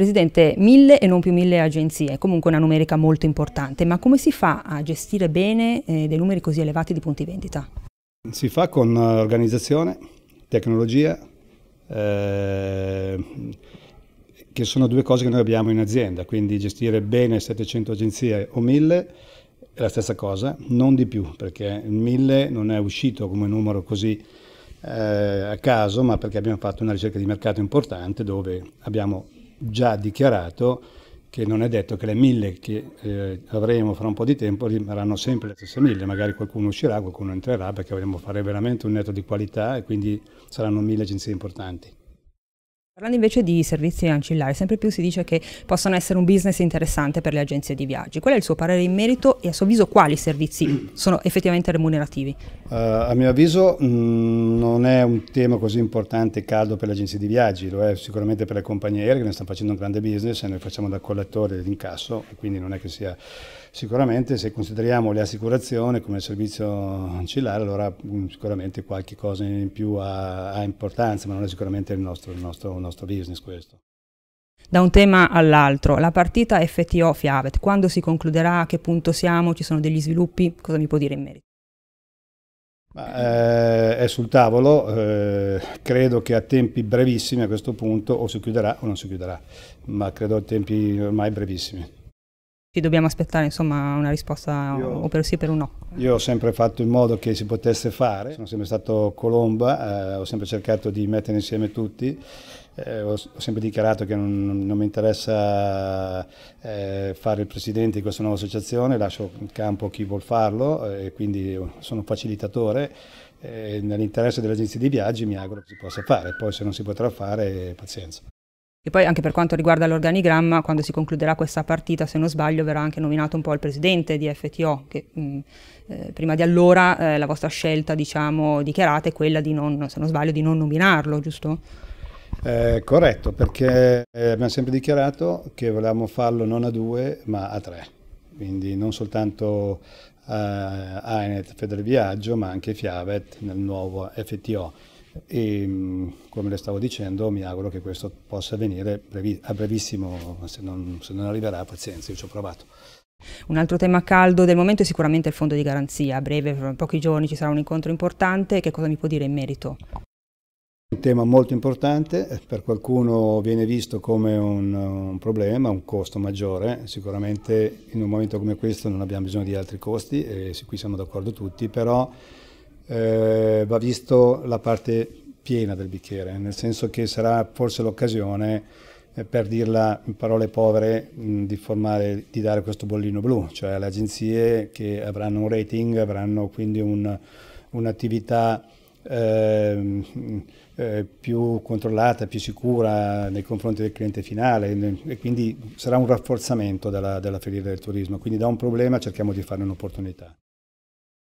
Presidente, mille e non più mille agenzie, comunque una numerica molto importante, ma come si fa a gestire bene eh, dei numeri così elevati di punti vendita? Si fa con eh, organizzazione, tecnologia, eh, che sono due cose che noi abbiamo in azienda, quindi gestire bene 700 agenzie o mille è la stessa cosa, non di più, perché mille non è uscito come numero così eh, a caso, ma perché abbiamo fatto una ricerca di mercato importante dove abbiamo già dichiarato che non è detto che le mille che eh, avremo fra un po' di tempo rimarranno sempre le stesse mille, magari qualcuno uscirà, qualcuno entrerà perché vogliamo fare veramente un netto di qualità e quindi saranno mille agenzie importanti. Parlando invece di servizi ancillari, sempre più si dice che possono essere un business interessante per le agenzie di viaggi. Qual è il suo parere in merito e a suo avviso quali servizi sono effettivamente remunerativi? Uh, a mio avviso mh, mm, non è un tema così importante e caldo per le agenzie di viaggi, lo è sicuramente per le compagnie aeree che ne stanno facendo un grande business e noi facciamo da collettore d'incasso, quindi non è che sia sicuramente se consideriamo le assicurazioni come servizio ancillare allora mh, mm, sicuramente qualche cosa in più ha, ha, importanza, ma non è sicuramente il nostro, il nostro nostro business questo. Da un tema all'altro, la partita FTO Fiavet, quando si concluderà, a che punto siamo, ci sono degli sviluppi, cosa mi può dire in merito? Ma, eh, è sul tavolo, eh, credo che a tempi brevissimi a questo punto o si chiuderà o non si chiuderà, ma credo a tempi ormai brevissimi. Ci dobbiamo aspettare insomma, una risposta io, o per sì o per un no. Io ho sempre fatto in modo che si potesse fare, sono sempre stato Colomba, eh, ho sempre cercato di mettere insieme tutti eh, ho, ho, sempre dichiarato che non, non, mi interessa eh, fare il presidente di questa nuova associazione, lascio in campo chi vuol farlo eh, e quindi sono un facilitatore. Eh, nell'interesse delle agenzie di viaggi mi auguro che si possa fare, poi se non si potrà fare pazienza. E poi anche per quanto riguarda l'organigramma, quando si concluderà questa partita, se non sbaglio, verrà anche nominato un po' il presidente di FTO, che mh, mm, eh, prima di allora eh, la vostra scelta, diciamo, dichiarata è quella di non, se non sbaglio, di non nominarlo, giusto? Eh, corretto, perché eh, abbiamo sempre dichiarato che volevamo farlo non a due ma a tre, quindi non soltanto eh, ANET Viaggio ma anche Fiavet nel nuovo FTO e mm, come le stavo dicendo mi auguro che questo possa avvenire a brevissimo, se non, se non arriverà pazienza, io ci ho provato. Un altro tema caldo del momento è sicuramente il fondo di garanzia, a breve, fra pochi giorni ci sarà un incontro importante, che cosa mi può dire in merito? Un tema molto importante, eh, per qualcuno viene visto come un, un, problema, un costo maggiore, sicuramente in un momento come questo non abbiamo bisogno di altri costi, e su cui siamo d'accordo tutti, però eh, va visto la parte piena del bicchiere, nel senso che sarà forse l'occasione, eh, per dirla in parole povere, mh, di, formare, di dare questo bollino blu, cioè alle agenzie che avranno un rating, avranno quindi un'attività... Ehm, eh, più controllata, più sicura nei confronti del cliente finale e quindi sarà un rafforzamento della, della filiera del turismo. Quindi da un problema cerchiamo di fare un'opportunità.